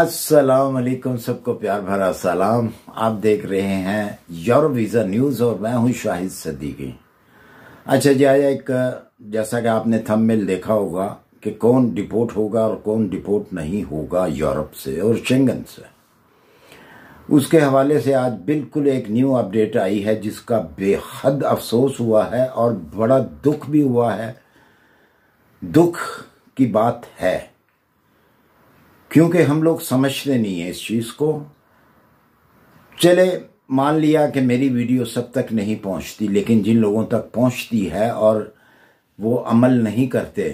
अस्सलाम वालेकुम सबको प्यार भरा सलाम आप देख रहे हैं योर वीज़ा न्यूज़ और मैं हूं शाहिद सदीकी अच्छा जी आया एक जैसा कि आपने थंबनेल देखा होगा कि कौन डिपोर्ट होगा और कौन डिपोर्ट नहीं होगा यूरोप से और शेंगन से उसके हवाले से आज बिल्कुल एक न्यू अपडेट आई है जिसका बेहद अफसोस हुआ है और बड़ा दुख भी हुआ है दुख की बात है क्योंकि हम लोग समझते नहीं है इस चीज़ को चले मान लिया कि मेरी वीडियो सब तक नहीं पहुंचती लेकिन जिन लोगों तक पहुंचती है और वो अमल नहीं करते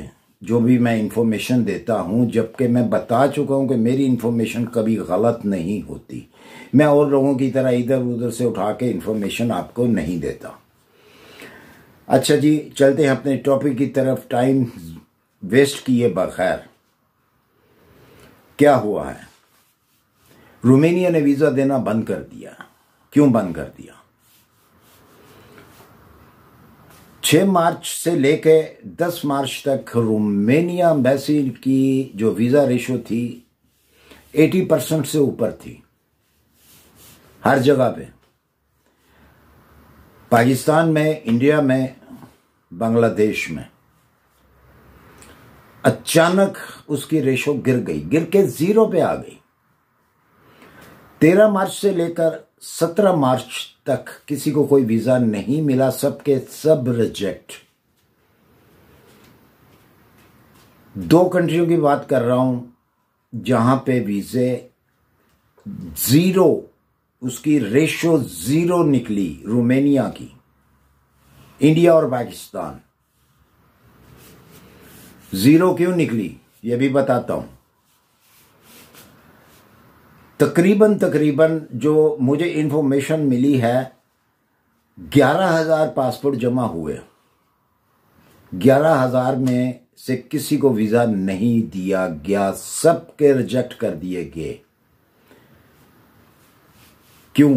जो भी मैं इंफॉर्मेशन देता हूं जबकि मैं बता चुका हूं कि मेरी इन्फॉर्मेशन कभी गलत नहीं होती मैं और लोगों की तरह इधर उधर से उठा के इन्फॉर्मेशन आपको नहीं देता अच्छा जी चलते हैं अपने टॉपिक की तरफ टाइम वेस्ट किए बगैर क्या हुआ है रोमेनिया ने वीजा देना बंद कर दिया क्यों बंद कर दिया 6 मार्च से लेकर 10 मार्च तक रोमेनिया एम्बेसी की जो वीज़ा रेशो थी 80 परसेंट से ऊपर थी हर जगह पे पाकिस्तान में इंडिया में बांग्लादेश में अचानक उसकी रेशो गिर गई गिर के जीरो पे आ गई तेरह मार्च से लेकर सत्रह मार्च तक किसी को कोई वीजा नहीं मिला सबके सब रिजेक्ट दो कंट्रियों की बात कर रहा हूं जहां पे वीजे जीरो उसकी रेशो जीरो निकली रोमेनिया की इंडिया और पाकिस्तान जीरो क्यों निकली ये भी बताता हूं तकरीबन तकरीबन जो मुझे इंफॉर्मेशन मिली है ग्यारह हजार पासपोर्ट जमा हुए ग्यारह हजार में से किसी को वीज़ा नहीं दिया गया सब के रिजेक्ट कर दिए गए क्यों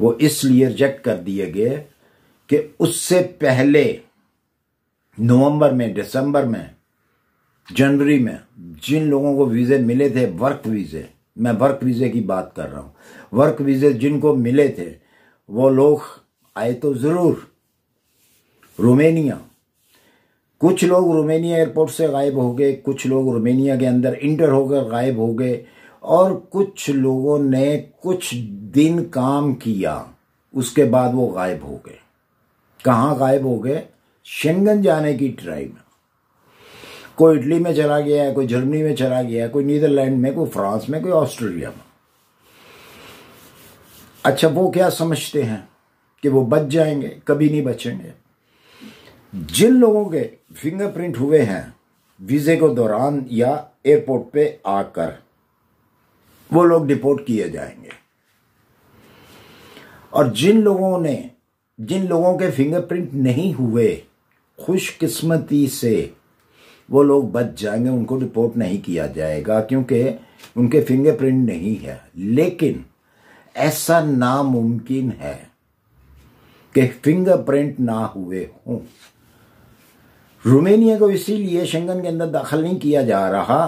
वो इसलिए रिजेक्ट कर दिए गए कि उससे पहले नवंबर में दिसंबर में जनवरी में जिन लोगों को वीज़े मिले थे वर्क वीज़े मैं वर्क वीज़े की बात कर रहा हूँ वर्क वीज़े जिनको मिले थे वो लोग आए तो ज़रूर रोमेनिया कुछ लोग रोमेनिया एयरपोर्ट से गायब हो गए कुछ लोग रोमेनिया के अंदर इंटर होकर गायब हो गए और कुछ लोगों ने कुछ दिन काम किया उसके बाद वो गायब हो गए कहाँ गायब हो गए शेंगन जाने की ट्राई में कोई इटली में चला गया है कोई जर्मनी में चला गया है कोई नीदरलैंड में कोई फ्रांस में कोई ऑस्ट्रेलिया में अच्छा वो क्या समझते हैं कि वो बच जाएंगे कभी नहीं बचेंगे जिन लोगों के फिंगरप्रिंट हुए हैं वीज़े को दौरान या एयरपोर्ट पे आकर वो लोग डिपोर्ट किए जाएंगे और जिन लोगों ने जिन लोगों के फिंगरप्रिंट नहीं हुए खुशकिस्मती से वो लोग बच जाएंगे उनको रिपोर्ट नहीं किया जाएगा क्योंकि उनके फिंगरप्रिंट नहीं है लेकिन ऐसा नामुमकिन है कि फिंगरप्रिंट ना हुए हों रोमेनिया को इसीलिए शंगन के अंदर दाखिल नहीं किया जा रहा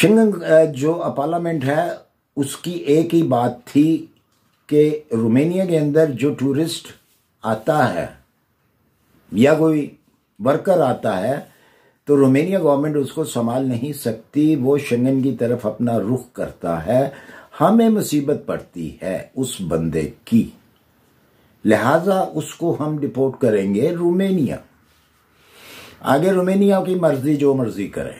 शंगन जो पार्लियामेंट है उसकी एक ही बात थी कि रोमेनिया के अंदर जो टूरिस्ट आता है या कोई वर्कर आता है तो रोमेनिया गवर्नमेंट उसको संभाल नहीं सकती वो शंगन की तरफ अपना रुख करता है हमें मुसीबत पड़ती है उस बंदे की लिहाजा उसको हम डिपोर्ट करेंगे रोमेनिया आगे रोमेनिया की मर्जी जो मर्जी करे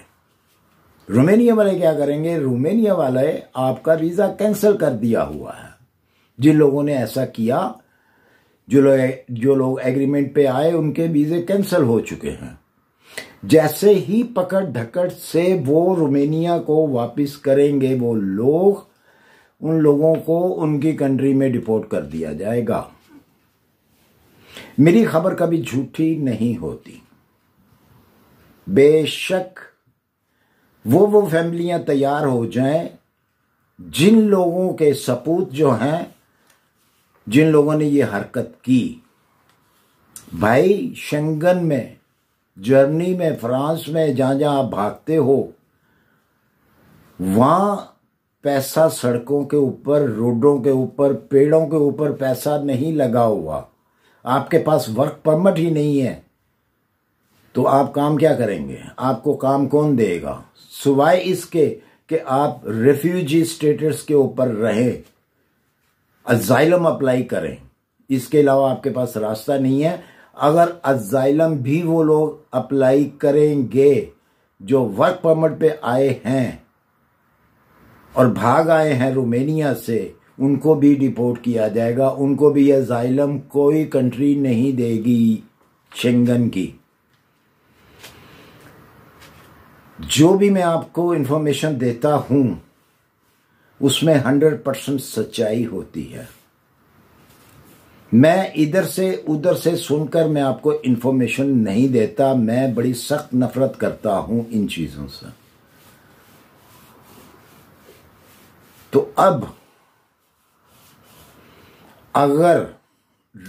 रोमेनिया वाले क्या करेंगे रोमेनिया वाले आपका वीज़ा कैंसिल कर दिया हुआ है जिन लोगों ने ऐसा किया जो लोग जो लोग एग्रीमेंट पे आए उनके वीज़े कैंसिल हो चुके हैं जैसे ही पकड़ धकड़ से वो रोमेनिया को वापस करेंगे वो लोग उन लोगों को उनकी कंट्री में डिपोर्ट कर दिया जाएगा मेरी खबर कभी झूठी नहीं होती बेशक वो वो फैमिलियां तैयार हो जाएं जिन लोगों के सपूत जो हैं जिन लोगों ने ये हरकत की भाई शंगन में जर्मनी में फ्रांस में जहां जहां आप भागते हो वहां पैसा सड़कों के ऊपर रोडों के ऊपर पेड़ों के ऊपर पैसा नहीं लगा हुआ आपके पास वर्क परमिट ही नहीं है तो आप काम क्या करेंगे आपको काम कौन देगा सिवाय इसके कि आप रेफ्यूजी स्टेटस के ऊपर रहे अजाइलम अप्लाई करें इसके अलावा आपके पास रास्ता नहीं है अगर अजाइलम भी वो लोग अप्लाई करेंगे जो वर्क परमिट पे आए हैं और भाग आए हैं रोमेनिया से उनको भी डिपोर्ट किया जाएगा उनको भी यह जाइलम कोई कंट्री नहीं देगी शेंगन की जो भी मैं आपको इंफॉर्मेशन देता हूं उसमें हंड्रेड परसेंट सच्चाई होती है मैं इधर से उधर से सुनकर मैं आपको इंफॉर्मेशन नहीं देता मैं बड़ी सख्त नफरत करता हूं इन चीजों से तो अब अगर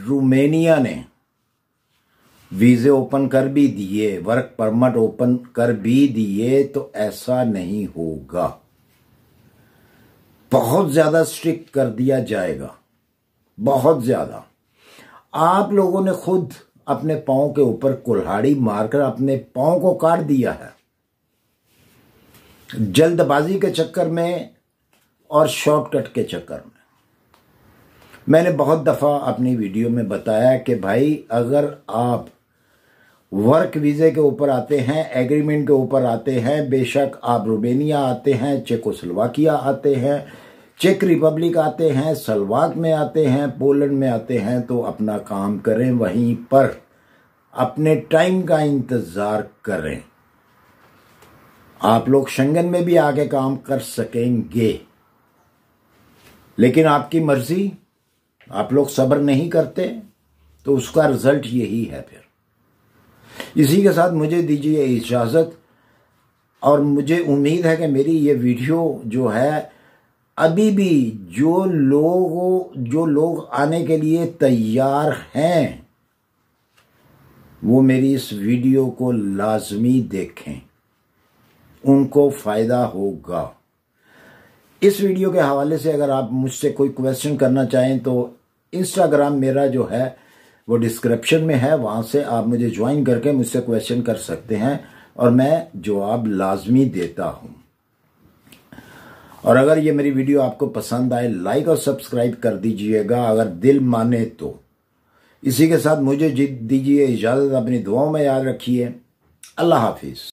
रूमेनिया ने वीज़े ओपन कर भी दिए वर्क परमिट ओपन कर भी दिए तो ऐसा नहीं होगा बहुत ज़्यादा स्ट्रिक्ट कर दिया जाएगा बहुत ज़्यादा आप लोगों ने खुद अपने पाओ के ऊपर कुल्हाड़ी मारकर अपने पाओ को काट दिया है जल्दबाजी के चक्कर में और शॉर्टकट के चक्कर में मैंने बहुत दफ़ा अपनी वीडियो में बताया कि भाई अगर आप वर्क वीज़े के ऊपर आते हैं एग्रीमेंट के ऊपर आते हैं बेशक आप रोमेनिया आते हैं चेकोस्लोवाकिया आते हैं चेक रिपब्लिक आते हैं सलवाक में आते हैं पोलैंड में आते हैं तो अपना काम करें वहीं पर अपने टाइम का इंतज़ार करें आप लोग शंगन में भी आगे काम कर सकेंगे लेकिन आपकी मर्जी आप लोग सब्र नहीं करते तो उसका रिजल्ट यही है फिर इसी के साथ मुझे दीजिए इजाज़त और मुझे उम्मीद है कि मेरी ये वीडियो जो है अभी भी जो लोग जो लोग आने के लिए तैयार हैं वो मेरी इस वीडियो को लाजमी देखें उनको फ़ायदा होगा इस वीडियो के हवाले से अगर आप मुझसे कोई क्वेश्चन करना चाहें तो इंस्टाग्राम मेरा जो है वो डिस्क्रिप्शन में है वहां से आप मुझे ज्वाइन करके मुझसे क्वेश्चन कर सकते हैं और मैं जवाब लाजमी देता हूं और अगर ये मेरी वीडियो आपको पसंद आए लाइक और सब्सक्राइब कर दीजिएगा अगर दिल माने तो इसी के साथ मुझे जीत दीजिए इजाज़त अपनी दुआओं में याद रखिए अल्लाह हाफिज़